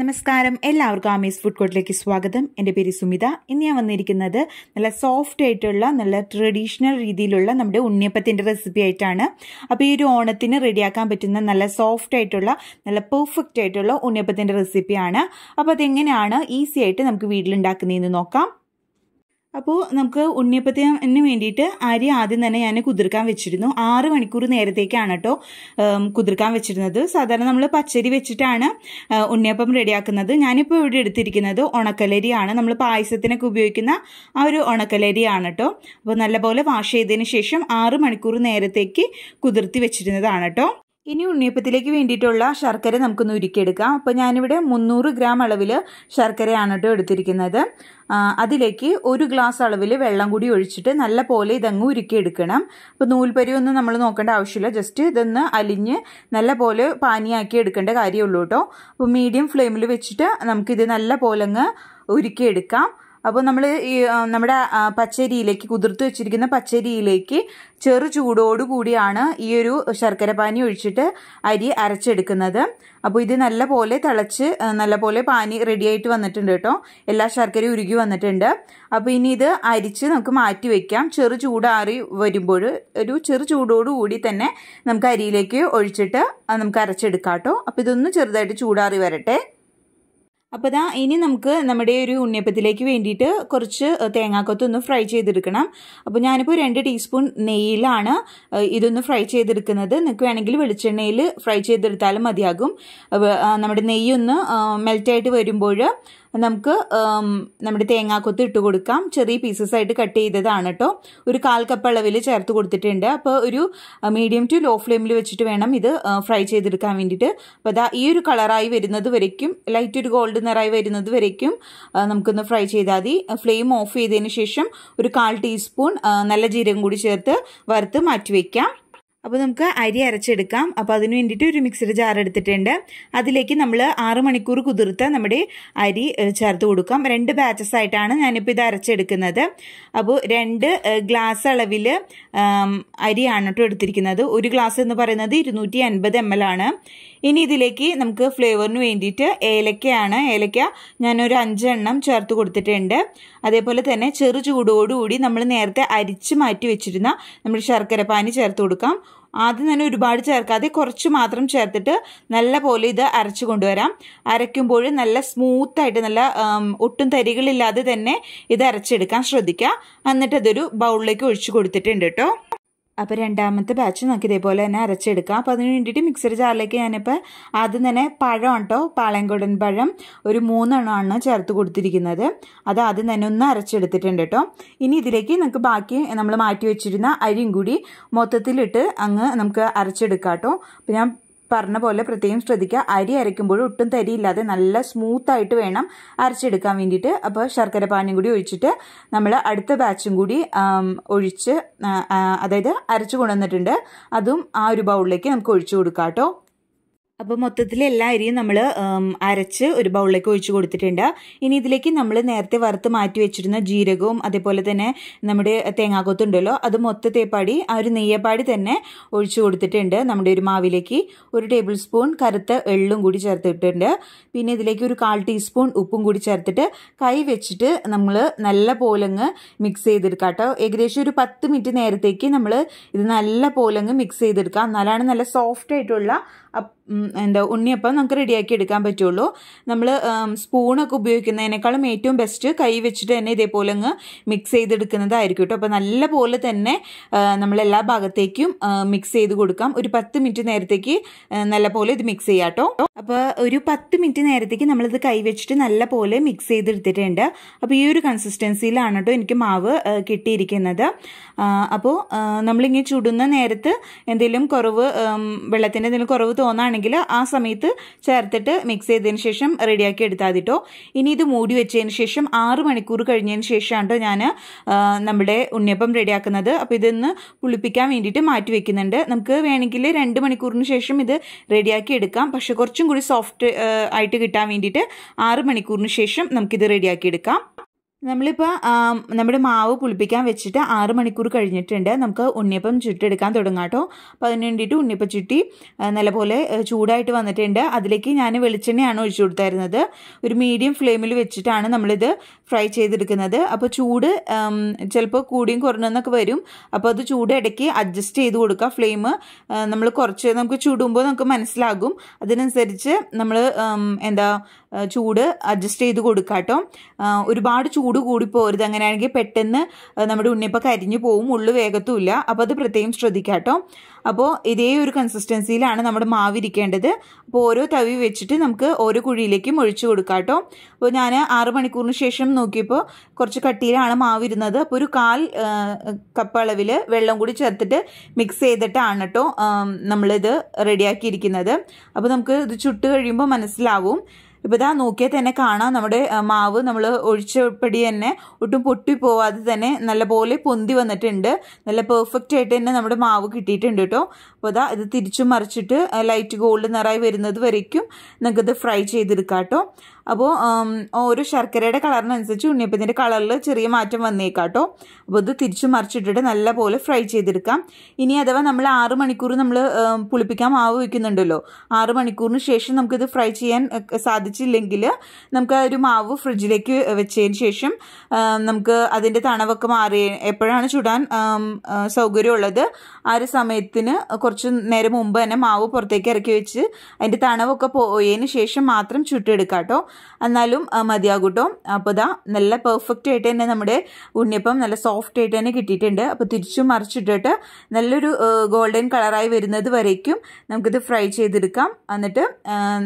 നമസ്കാരം എല്ലാവർക്കും ആമീസ് ഫുഡ് കോർട്ടിലേക്ക് സ്വാഗതം എൻ്റെ പേര് സുമിത ഇന്ന് ഞാൻ വന്നിരിക്കുന്നത് നല്ല സോഫ്റ്റ് ആയിട്ടുള്ള നല്ല ട്രഡീഷണൽ രീതിയിലുള്ള നമ്മുടെ ഉണ്ണിയപ്പത്തിൻ്റെ റെസിപ്പി ആയിട്ടാണ് അപ്പോൾ ഈ ഒരു ഓണത്തിന് റെഡിയാക്കാൻ പറ്റുന്ന നല്ല സോഫ്റ്റ് ആയിട്ടുള്ള നല്ല പെർഫെക്റ്റ് ആയിട്ടുള്ള ഉണ്ണിയപ്പത്തിൻ്റെ റെസിപ്പിയാണ് അപ്പോൾ അതെങ്ങനെയാണ് ഈസി ആയിട്ട് നമുക്ക് വീട്ടിലുണ്ടാക്കുന്നതെന്ന് നോക്കാം അപ്പോൾ നമുക്ക് ഉണ്ണിയപ്പത്തിന് വേണ്ടിയിട്ട് അരി ആദ്യം തന്നെ ഞാൻ കുതിർക്കാൻ വെച്ചിരുന്നു ആറ് മണിക്കൂർ നേരത്തേക്കാണ് കേട്ടോ കുതിർക്കാൻ വെച്ചിരുന്നത് സാധാരണ നമ്മൾ പച്ചരി വെച്ചിട്ടാണ് ഉണ്ണിയപ്പം റെഡിയാക്കുന്നത് ഞാനിപ്പോൾ ഇവിടെ എടുത്തിരിക്കുന്നത് ഉണക്കലരിയാണ് നമ്മൾ പായസത്തിനൊക്കെ ഉപയോഗിക്കുന്ന ആ ഒരു ഉണക്കലരിയാണ് കേട്ടോ അപ്പോൾ നല്ലപോലെ വാഷ് ചെയ്തതിന് ശേഷം ആറ് മണിക്കൂർ നേരത്തേക്ക് കുതിർത്തി വെച്ചിരുന്നതാണ് കേട്ടോ ഇനി ഉണ്ണിയപ്പത്തിലേക്ക് വേണ്ടിയിട്ടുള്ള ശർക്കര നമുക്കൊന്ന് ഉരുക്കിയെടുക്കാം അപ്പോൾ ഞാനിവിടെ മുന്നൂറ് ഗ്രാം അളവിൽ ശർക്കരയാണ് കേട്ടോ എടുത്തിരിക്കുന്നത് അതിലേക്ക് ഒരു ഗ്ലാസ് അളവിൽ വെള്ളം കൂടി ഒഴിച്ചിട്ട് നല്ല പോലെ ഇതങ്ങ് ഉരുക്കിയെടുക്കണം അപ്പോൾ നൂൽപ്പരിയൊന്നും ഒന്നും നമ്മൾ നോക്കേണ്ട ആവശ്യമില്ല ജസ്റ്റ് ഇതൊന്ന് അലിഞ്ഞ് നല്ല പോലെ പാനിയാക്കി എടുക്കേണ്ട കാര്യമുള്ളൂ കേട്ടോ അപ്പോൾ മീഡിയം ഫ്ലെയിമിൽ വെച്ചിട്ട് നമുക്കിത് നല്ല പോലെ അങ്ങ് ഉരുക്കിയെടുക്കാം അപ്പോൾ നമ്മൾ ഈ നമ്മുടെ പച്ചരിയിലേക്ക് കുതിർത്ത് വെച്ചിരിക്കുന്ന പച്ചരിയിലേക്ക് ചെറു ചൂടോടു കൂടിയാണ് ഈ ഒരു ശർക്കര പാനി ഒഴിച്ചിട്ട് അരി അരച്ചെടുക്കുന്നത് അപ്പോൾ ഇത് നല്ല പോലെ തിളച്ച് നല്ല പോലെ പാനി റെഡിയായിട്ട് വന്നിട്ടുണ്ട് കേട്ടോ എല്ലാ ശർക്കരയും ഉരുകി വന്നിട്ടുണ്ട് അപ്പോൾ ഇനി ഇത് അരിച്ച് നമുക്ക് മാറ്റി വയ്ക്കാം ചെറു ചൂടാറി വരുമ്പോൾ ഒരു ചെറു കൂടി തന്നെ നമുക്ക് അരിയിലേക്ക് ഒഴിച്ചിട്ട് നമുക്ക് അരച്ചെടുക്കാം കേട്ടോ അപ്പോൾ ഇതൊന്ന് ചെറുതായിട്ട് ചൂടാറി വരട്ടെ അപ്പോൾ ഇതാ ഇനി നമുക്ക് നമ്മുടെ ഒരു ഉണ്ണിയപ്പത്തിലേക്ക് വേണ്ടിയിട്ട് കുറച്ച് തേങ്ങാക്കൊത്ത് ഒന്ന് ഫ്രൈ ചെയ്തെടുക്കണം അപ്പോൾ ഞാനിപ്പോൾ രണ്ട് ടീസ്പൂൺ നെയ്യിലാണ് ഇതൊന്ന് ഫ്രൈ ചെയ്തെടുക്കുന്നത് നിങ്ങൾക്ക് വേണമെങ്കിൽ വെളിച്ചെണ്ണയിൽ ഫ്രൈ ചെയ്തെടുത്താലും മതിയാകും നമ്മുടെ നെയ്യൊന്ന് മെൽറ്റായിട്ട് വരുമ്പോൾ നമുക്ക് നമ്മുടെ തേങ്ങാക്കൊത്ത് ഇട്ട് കൊടുക്കാം ചെറിയ പീസസ് ആയിട്ട് കട്ട് ചെയ്തതാണ് കേട്ടോ ഒരു കാൽ കപ്പ് അളവിൽ ചേർത്ത് കൊടുത്തിട്ടുണ്ട് അപ്പോൾ ഒരു മീഡിയം ടു ലോ ഫ്ലെയിമിൽ വെച്ചിട്ട് വേണം ഇത് ഫ്രൈ ചെയ്തെടുക്കാൻ വേണ്ടിയിട്ട് അപ്പോൾ അതാ ഈ ഒരു കളറായി വരുന്നത് വരയ്ക്കും ലൈറ്റ് ഒരു ഗോൾഡ് നിറായി വരുന്നത് വരയ്ക്കും നമുക്കൊന്ന് ഫ്രൈ ചെയ്താൽ മതി ഫ്ലെയിം ഓഫ് ചെയ്തതിന് ശേഷം ഒരു കാൽ ടീസ്പൂൺ നല്ല ജീരകം കൂടി ചേർത്ത് വറുത്ത് മാറ്റി അപ്പോൾ നമുക്ക് അരി അരച്ചെടുക്കാം അപ്പോൾ അതിന് വേണ്ടിയിട്ട് ഒരു മിക്സിയുടെ ജാർ എടുത്തിട്ടുണ്ട് അതിലേക്ക് നമ്മൾ ആറ് മണിക്കൂർ കുതിർത്ത നമ്മുടെ അരി ചേർത്ത് കൊടുക്കാം രണ്ട് ബാച്ചസ് ആയിട്ടാണ് ഞാനിപ്പോൾ ഇത് അരച്ചെടുക്കുന്നത് അപ്പോൾ രണ്ട് ഗ്ലാസ് അളവിൽ അരിയാണ് കേട്ടോ എടുത്തിരിക്കുന്നത് ഒരു ഗ്ലാസ് എന്ന് പറയുന്നത് ഇരുന്നൂറ്റി അൻപത് എം എൽ ആണ് ഇനി ഇതിലേക്ക് നമുക്ക് ഫ്ലേവറിന് വേണ്ടിയിട്ട് ഏലക്കയാണ് ഏലക്ക ഞാനൊരു അഞ്ചെണ്ണം ചേർത്ത് കൊടുത്തിട്ടുണ്ട് അതേപോലെ തന്നെ ചെറു ചൂടോടുകൂടി നമ്മൾ നേരത്തെ അരിച്ച് മാറ്റി വെച്ചിരുന്ന നമ്മൾ ശർക്കര പാനി ചേർത്ത് കൊടുക്കാം ആദ്യം തന്നെ ഒരുപാട് ചേർക്കാതെ കുറച്ച് മാത്രം ചേർത്തിട്ട് നല്ല പോലെ ഇത് അരച്ചു കൊണ്ടുവരാം അരയ്ക്കുമ്പോൾ നല്ല സ്മൂത്തായിട്ട് നല്ല ഒട്ടും തരികളില്ലാതെ തന്നെ ഇത് അരച്ചെടുക്കാൻ ശ്രദ്ധിക്കുക എന്നിട്ട് ഇതൊരു ബൗളിലേക്ക് ഒഴിച്ചു കൊടുത്തിട്ടുണ്ട് കേട്ടോ അപ്പോൾ രണ്ടാമത്തെ ബാച്ച് നമുക്ക് ഇതേപോലെ തന്നെ അരച്ചെടുക്കാം അപ്പോൾ അതിന് വേണ്ടിയിട്ട് മിക്സർ ജാറിലേക്ക് ഞാനിപ്പോൾ ആദ്യം തന്നെ പഴം കേട്ടോ പാളയംകുടൻ പഴം ഒരു മൂന്നെണ്ണമാണ് ചേർത്ത് കൊടുത്തിരിക്കുന്നത് അത് ആദ്യം തന്നെ ഒന്ന് അരച്ചെടുത്തിട്ടുണ്ട് കേട്ടോ ഇനി ഇതിലേക്ക് നമുക്ക് ബാക്കി നമ്മൾ മാറ്റി വെച്ചിരുന്ന അരിയും കൂടി മൊത്തത്തിലിട്ട് അങ്ങ് നമുക്ക് അരച്ചെടുക്കാം കേട്ടോ അപ്പോൾ ഞാൻ പറഞ്ഞ പോലെ പ്രത്യേകം ശ്രദ്ധിക്കുക അരി അരയ്ക്കുമ്പോഴും ഒട്ടും തരിയില്ലാതെ നല്ല സ്മൂത്ത് ആയിട്ട് വേണം അരച്ചെടുക്കാൻ വേണ്ടിയിട്ട് അപ്പോൾ ശർക്കര പാനിയും കൂടി ഒഴിച്ചിട്ട് നമ്മൾ അടുത്ത ബാച്ചും കൂടി ഒഴിച്ച് അതായത് അരച്ച് കൊണ്ടുവന്നിട്ടുണ്ട് അതും ആ ഒരു ബൗളിലേക്ക് നമുക്ക് ഒഴിച്ചു കൊടുക്കാം കേട്ടോ അപ്പോൾ മൊത്തത്തിൽ എല്ലാ അരിയും നമ്മൾ അരച്ച് ഒരു ബൗളിലേക്ക് ഒഴിച്ച് കൊടുത്തിട്ടുണ്ട് ഇനി ഇതിലേക്ക് നമ്മൾ നേരത്തെ വറുത്ത് മാറ്റി വെച്ചിരുന്ന ജീരകവും അതേപോലെ തന്നെ നമ്മുടെ തേങ്ങാക്കൊത്തുണ്ടല്ലോ അത് മൊത്തത്തേപ്പാടി ആ ഒരു നെയ്യപ്പാടി തന്നെ ഒഴിച്ചു കൊടുത്തിട്ടുണ്ട് നമ്മുടെ ഒരു മാവിലേക്ക് ഒരു ടേബിൾ സ്പൂൺ കറുത്ത എള്ളും കൂടി ചേർത്തിട്ടുണ്ട് പിന്നെ ഇതിലേക്ക് ഒരു കാൽ ടീസ്പൂൺ ഉപ്പും കൂടി ചേർത്തിട്ട് കൈ വെച്ചിട്ട് നമ്മൾ നല്ല പോലങ്ങ് മിക്സ് ചെയ്തെടുക്കാം കേട്ടോ ഏകദേശം ഒരു പത്ത് മിനിറ്റ് നേരത്തേക്ക് നമ്മൾ ഇത് നല്ല പോലങ്ങ് മിക്സ് ചെയ്തെടുക്കാം എന്നാലാണ് നല്ല സോഫ്റ്റ് ആയിട്ടുള്ള എന്താ ഉണ്ണിയപ്പം നമുക്ക് റെഡിയാക്കി എടുക്കാൻ പറ്റുള്ളൂ നമ്മൾ സ്പൂണൊക്കെ ഉപയോഗിക്കുന്നതിനേക്കാളും ഏറ്റവും ബെസ്റ്റ് കൈ വെച്ചിട്ട് തന്നെ ഇതേപോലെ അങ്ങ് മിക്സ് ചെയ്തെടുക്കുന്നതായിരിക്കും കേട്ടോ അപ്പോൾ നല്ല പോലെ തന്നെ നമ്മൾ എല്ലാ ഭാഗത്തേക്കും മിക്സ് ചെയ്ത് കൊടുക്കാം ഒരു പത്ത് മിനിറ്റ് നേരത്തേക്ക് നല്ല പോലെ ഇത് മിക്സ് ചെയ്യാം കേട്ടോ അപ്പോൾ ഒരു പത്ത് മിനിറ്റ് നേരത്തേക്ക് നമ്മളിത് കൈ വെച്ചിട്ട് നല്ല പോലെ മിക്സ് ചെയ്തെടുത്തിട്ടുണ്ട് അപ്പോൾ ഈ ഒരു കൺസിസ്റ്റൻസിയിലാണ് കേട്ടോ എനിക്ക് മാവ് കിട്ടിയിരിക്കുന്നത് അപ്പോൾ നമ്മളിങ്ങനെ ചുടുന്ന നേരത്ത് എന്തെങ്കിലും കുറവ് വെള്ളത്തിൻ്റെ എന്തെങ്കിലും കുറവ് തോന്നാണെങ്കിൽ ആ സമയത്ത് ചേർത്തിട്ട് മിക്സ് ചെയ്തതിന് ശേഷം റെഡിയാക്കി എടുത്താൽ മതിട്ടോ ഇനി ഇത് മൂടി വെച്ചതിന് ശേഷം ആറ് മണിക്കൂർ കഴിഞ്ഞതിന് ശേഷമാണ് ഞാൻ നമ്മുടെ ഉണ്ണിയപ്പം റെഡിയാക്കുന്നത് അപ്പോൾ ഇതൊന്ന് പുളിപ്പിക്കാൻ വേണ്ടിയിട്ട് മാറ്റി വെക്കുന്നുണ്ട് നമുക്ക് വേണമെങ്കിൽ രണ്ട് മണിക്കൂറിന് ശേഷം ഇത് റെഡിയാക്കി എടുക്കാം പക്ഷേ കുറച്ചും കൂടി സോഫ്റ്റ് ആയിട്ട് കിട്ടാൻ വേണ്ടിയിട്ട് ആറ് മണിക്കൂറിന് ശേഷം നമുക്കിത് റെഡിയാക്കി എടുക്കാം നമ്മളിപ്പോൾ നമ്മുടെ മാവ് പുളിപ്പിക്കാൻ വെച്ചിട്ട് ആറ് മണിക്കൂർ കഴിഞ്ഞിട്ടുണ്ട് നമുക്ക് ഉണ്ണിയപ്പം ചുട്ടെടുക്കാൻ തുടങ്ങാം കേട്ടോ അപ്പോൾ അതിന് വേണ്ടിയിട്ട് ഉണ്ണിയപ്പം ചുറ്റി നല്ലപോലെ ചൂടായിട്ട് വന്നിട്ടുണ്ട് അതിലേക്ക് ഞാൻ വെളിച്ചെണ്ണയാണ് ഒഴിച്ചു കൊടുത്തായിരുന്നത് ഒരു മീഡിയം ഫ്ലെയിമിൽ വെച്ചിട്ടാണ് നമ്മളിത് ഫ്രൈ ചെയ്തെടുക്കുന്നത് അപ്പോൾ ചൂട് ചിലപ്പോൾ കൂടിയും കുറഞ്ഞെന്നൊക്കെ വരും അപ്പോൾ അത് ചൂട് ഇടയ്ക്ക് അഡ്ജസ്റ്റ് ചെയ്ത് കൊടുക്കുക ഫ്ലെയിം നമ്മൾ കുറച്ച് നമുക്ക് ചൂടുമ്പോൾ നമുക്ക് മനസ്സിലാകും അതിനനുസരിച്ച് നമ്മൾ എന്താ ചൂട് അഡ്ജസ്റ്റ് ചെയ്ത് കൊടുക്കാം കേട്ടോ ഒരുപാട് ചൂട് ചൂട് കൂടിപ്പോരുത് അങ്ങനെയാണെങ്കിൽ പെട്ടെന്ന് നമ്മുടെ ഉണ്ണിയപ്പം കരിഞ്ഞു പോവും ഉള്ളു വേഗത്തുമില്ല അപ്പോൾ അത് പ്രത്യേകം ശ്രദ്ധിക്കാം അപ്പോൾ ഇതേ ഒരു കൺസിസ്റ്റൻസിയിലാണ് നമ്മുടെ മാവ് ഇരിക്കേണ്ടത് അപ്പോൾ ഓരോ തവി വെച്ചിട്ട് നമുക്ക് ഓരോ കുഴിയിലേക്കും ഒഴിച്ചു കൊടുക്കാം കേട്ടോ അപ്പോൾ ഞാൻ ആറ് മണിക്കൂറിന് ശേഷം നോക്കിയപ്പോൾ കുറച്ച് കട്ടിയിലാണ് മാവ് ഇരുന്നത് അപ്പോൾ ഒരു കാൽ കപ്പ് അളവിൽ വെള്ളം കൂടി ചേർത്തിട്ട് മിക്സ് ചെയ്തിട്ടാണ് കേട്ടോ നമ്മളിത് റെഡിയാക്കിയിരിക്കുന്നത് അപ്പോൾ നമുക്ക് ഇത് ചുട്ട് കഴിയുമ്പോൾ മനസ്സിലാവും ഇപ്പോൾ ഇതാ നോക്കിയാൽ തന്നെ കാണാം നമ്മുടെ മാവ് നമ്മൾ പടി തന്നെ ഒട്ടും പൊട്ടിപ്പോവാതെ തന്നെ നല്ലപോലെ പൊന്തി വന്നിട്ടുണ്ട് നല്ല പെർഫെക്റ്റ് ആയിട്ട് തന്നെ നമ്മുടെ മാവ് കിട്ടിയിട്ടുണ്ട് കേട്ടോ അപ്പോൾ ഇതാ ഇത് തിരിച്ചു മറിച്ചിട്ട് ലൈറ്റ് ഗോൾഡ് നിറായി വരുന്നത് വരയ്ക്കും നമുക്കിത് ഫ്രൈ ചെയ്തെടുക്കാം കേട്ടോ അപ്പോൾ ഓരോ ശർക്കരയുടെ കളറിനനുസരിച്ച് ഉണ്ണിയപ്പത്തിൻ്റെ കളറിൽ ചെറിയ മാറ്റം വന്നേക്കാം കേട്ടോ അപ്പോൾ ഇത് തിരിച്ചു മറിച്ചിട്ടിട്ട് നല്ലപോലെ ഫ്രൈ ചെയ്തെടുക്കാം ഇനി അഥവാ നമ്മൾ ആറ് മണിക്കൂർ നമ്മൾ പുളിപ്പിക്കാൻ മാവ് വയ്ക്കുന്നുണ്ടല്ലോ ആറ് മണിക്കൂറിന് ശേഷം നമുക്കിത് ഫ്രൈ ചെയ്യാൻ സാധിക്കും സാധിച്ചില്ലെങ്കിൽ നമുക്ക് ആ ഒരു മാവ് ഫ്രിഡ്ജിലേക്ക് വെച്ചതിന് ശേഷം നമുക്ക് അതിൻ്റെ തണവൊക്കെ മാറി എപ്പോഴാണ് ചുടാൻ സൗകര്യമുള്ളത് ആ ഒരു സമയത്തിന് കുറച്ച് നേരം മുമ്പ് തന്നെ മാവ് പുറത്തേക്ക് ഇറക്കി വെച്ച് അതിൻ്റെ തണവൊക്കെ പോയതിന് ശേഷം മാത്രം ചുട്ടെടുക്കാം കേട്ടോ എന്നാലും മതിയാകും കേട്ടോ അപ്പോൾ ഇതാ നല്ല പെർഫെക്റ്റ് ആയിട്ട് തന്നെ നമ്മുടെ ഉണ്ണിയപ്പം നല്ല സോഫ്റ്റ് ആയിട്ട് തന്നെ കിട്ടിയിട്ടുണ്ട് അപ്പോൾ തിരിച്ചു മറിച്ചിട്ടിട്ട് നല്ലൊരു ഗോൾഡൻ കളറായി വരുന്നത് വരയ്ക്കും നമുക്കിത് ഫ്രൈ ചെയ്തെടുക്കാം എന്നിട്ട്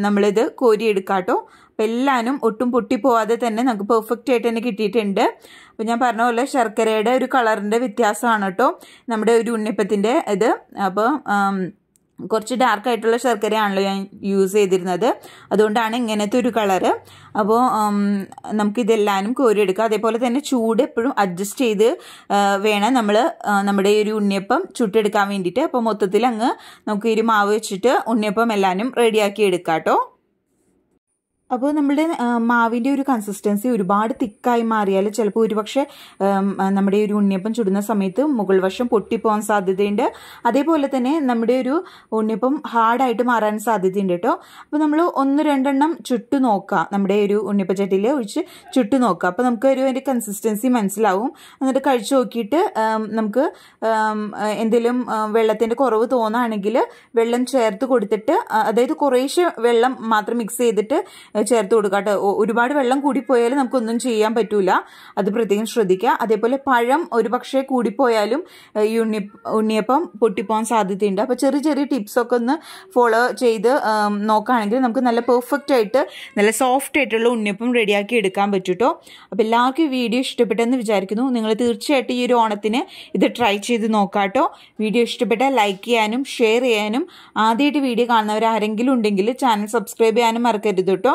നമ്മളിത് കോരിയെടുക്കാം കേട്ടോ പെല്ലാനും അപ്പം എല്ലാനും ഒട്ടും പൊട്ടിപ്പോവാതെ തന്നെ നമുക്ക് പെർഫെക്റ്റ് ആയിട്ട് തന്നെ കിട്ടിയിട്ടുണ്ട് അപ്പോൾ ഞാൻ പറഞ്ഞ പോലെ ശർക്കരയുടെ ഒരു കളറിൻ്റെ വ്യത്യാസമാണ് കേട്ടോ നമ്മുടെ ഒരു ഉണ്ണിപ്പത്തിൻ്റെ ഇത് അപ്പോൾ കുറച്ച് ഡാർക്ക് ആയിട്ടുള്ള ശർക്കരയാണല്ലോ ഞാൻ യൂസ് ചെയ്തിരുന്നത് അതുകൊണ്ടാണ് ഇങ്ങനത്തെ ഒരു കളറ് അപ്പോൾ നമുക്കിതെല്ലാനും കോരിയെടുക്കാം അതേപോലെ തന്നെ ചൂട് എപ്പോഴും അഡ്ജസ്റ്റ് ചെയ്ത് വേണം നമ്മൾ നമ്മുടെ ഈ ഒരു ഉണ്ണിയപ്പം ചുട്ടെടുക്കാൻ വേണ്ടിയിട്ട് അപ്പോൾ മൊത്തത്തിൽ അങ്ങ് നമുക്ക് ഈ ഒരു മാവ് വെച്ചിട്ട് ഉണ്ണിയപ്പം എല്ലാവരും റെഡിയാക്കി എടുക്കാം കേട്ടോ അപ്പോൾ നമ്മുടെ മാവിൻ്റെ ഒരു കൺസിസ്റ്റൻസി ഒരുപാട് തിക്കായി മാറിയാൽ ചിലപ്പോൾ ഒരുപക്ഷെ നമ്മുടെ ഒരു ഉണ്ണിയപ്പം ചുടുന്ന സമയത്ത് മുകൾ വശം പൊട്ടിപ്പോകാൻ സാധ്യതയുണ്ട് അതേപോലെ തന്നെ നമ്മുടെ ഒരു ഉണ്ണിയപ്പം ഹാർഡായിട്ട് മാറാൻ സാധ്യതയുണ്ട് കേട്ടോ അപ്പോൾ നമ്മൾ ഒന്ന് രണ്ടെണ്ണം ചുട്ടു നോക്കുക നമ്മുടെ ഒരു ഉണ്ണിയപ്പച്ചട്ടിയിൽ ഒഴിച്ച് ചുട്ടു നോക്കുക അപ്പോൾ നമുക്ക് ഒരു അതിൻ്റെ കൺസിസ്റ്റൻസി മനസ്സിലാവും എന്നിട്ട് കഴിച്ചു നോക്കിയിട്ട് നമുക്ക് എന്തെങ്കിലും വെള്ളത്തിൻ്റെ കുറവ് തോന്നുകയാണെങ്കിൽ വെള്ളം ചേർത്ത് കൊടുത്തിട്ട് അതായത് കുറേശ്ശെ വെള്ളം മാത്രം മിക്സ് ചെയ്തിട്ട് ചേർത്ത് കൊടുക്കുക കേട്ടോ ഒരുപാട് വെള്ളം കൂടിപ്പോയാലും നമുക്കൊന്നും ചെയ്യാൻ പറ്റൂല അത് പ്രത്യേകം ശ്രദ്ധിക്കുക അതേപോലെ പഴം ഒരു പക്ഷേ കൂടിപ്പോയാലും ഈ ഉണ്ണി ഉണ്ണിയപ്പം പൊട്ടിപ്പോകാൻ സാധ്യതയുണ്ട് അപ്പോൾ ചെറിയ ചെറിയ ടിപ്സൊക്കെ ഒന്ന് ഫോളോ ചെയ്ത് നോക്കുകയാണെങ്കിൽ നമുക്ക് നല്ല പെർഫെക്റ്റ് ആയിട്ട് നല്ല സോഫ്റ്റ് ആയിട്ടുള്ള ഉണ്ണിയപ്പം റെഡിയാക്കി എടുക്കാൻ പറ്റൂട്ടോ അപ്പോൾ എല്ലാവർക്കും വീഡിയോ ഇഷ്ടപ്പെട്ടെന്ന് വിചാരിക്കുന്നു നിങ്ങൾ തീർച്ചയായിട്ടും ഈ ഒരു ഓണത്തിന് ഇത് ട്രൈ ചെയ്ത് നോക്കാട്ടോ വീഡിയോ ഇഷ്ടപ്പെട്ടാൽ ലൈക്ക് ചെയ്യാനും ഷെയർ ചെയ്യാനും ആദ്യമായിട്ട് വീഡിയോ കാണുന്നവരാരെങ്കിലും ഉണ്ടെങ്കിൽ ചാനൽ സബ്സ്ക്രൈബ് ചെയ്യാനും മറക്കരുത് കേട്ടോ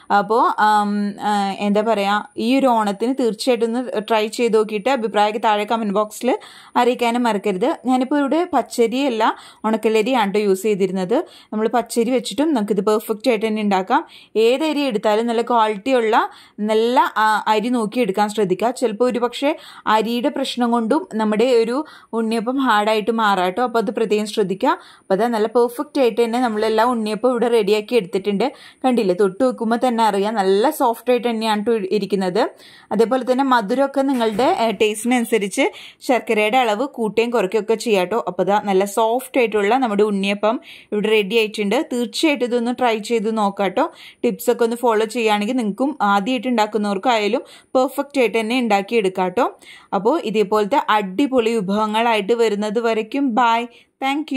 അപ്പോൾ എന്താ പറയുക ഈ ഒരു ഓണത്തിന് തീർച്ചയായിട്ടും ഒന്ന് ട്രൈ ചെയ്ത് നോക്കിയിട്ട് അഭിപ്രായം താഴെ കമൻറ്റ് ബോക്സിൽ അറിയിക്കാനും മറക്കരുത് ഞാനിപ്പോൾ ഇവിടെ പച്ചരിയല്ല ഉണക്കലരിയാണ് യൂസ് ചെയ്തിരുന്നത് നമ്മൾ പച്ചരി വെച്ചിട്ടും നമുക്കിത് പെർഫെക്റ്റ് ആയിട്ട് തന്നെ ഉണ്ടാക്കാം ഏത് അരി എടുത്താലും നല്ല ക്വാളിറ്റി ഉള്ള നല്ല അരി നോക്കി എടുക്കാൻ ശ്രദ്ധിക്കുക ചിലപ്പോൾ ഒരു പക്ഷേ അരിയുടെ പ്രശ്നം കൊണ്ടും നമ്മുടെ ഒരു ഉണ്ണിയപ്പം ഹാർഡായിട്ട് മാറാട്ടോ അപ്പോൾ അത് പ്രത്യേകം ശ്രദ്ധിക്കുക അപ്പോൾ അതാ നല്ല പെർഫെക്റ്റ് ആയിട്ട് തന്നെ നമ്മളെല്ലാം ഉണ്ണിയപ്പം ഇവിടെ റെഡിയാക്കി എടുത്തിട്ടുണ്ട് കണ്ടില്ലേ തൊട്ട് വെക്കുമ്പോൾ തന്നെ തന്നെ അറിയാം നല്ല സോഫ്റ്റ് ആയിട്ട് തന്നെയാണ് ഇരിക്കുന്നത് അതേപോലെ തന്നെ മധുരമൊക്കെ നിങ്ങളുടെ ടേസ്റ്റിനനുസരിച്ച് ശർക്കരയുടെ അളവ് കൂട്ടുകയും കുറയ്ക്കുകയൊക്കെ ചെയ്യാം കേട്ടോ അപ്പോൾ ഇതാ നല്ല സോഫ്റ്റ് ആയിട്ടുള്ള നമ്മുടെ ഉണ്ണിയപ്പം ഇവിടെ റെഡി ആയിട്ടുണ്ട് തീർച്ചയായിട്ടും ഇതൊന്ന് ട്രൈ ചെയ്ത് നോക്കാം കേട്ടോ ടിപ്സൊക്കെ ഒന്ന് ഫോളോ ചെയ്യുകയാണെങ്കിൽ നിങ്ങൾക്കും ആദ്യമായിട്ട് ഉണ്ടാക്കുന്നവർക്കായാലും പെർഫെക്റ്റ് ആയിട്ട് തന്നെ ഉണ്ടാക്കിയെടുക്കാം കേട്ടോ അപ്പോൾ ഇതേപോലത്തെ അടിപൊളി വിഭവങ്ങളായിട്ട് വരുന്നത് വരയ്ക്കും ബായ് താങ്ക്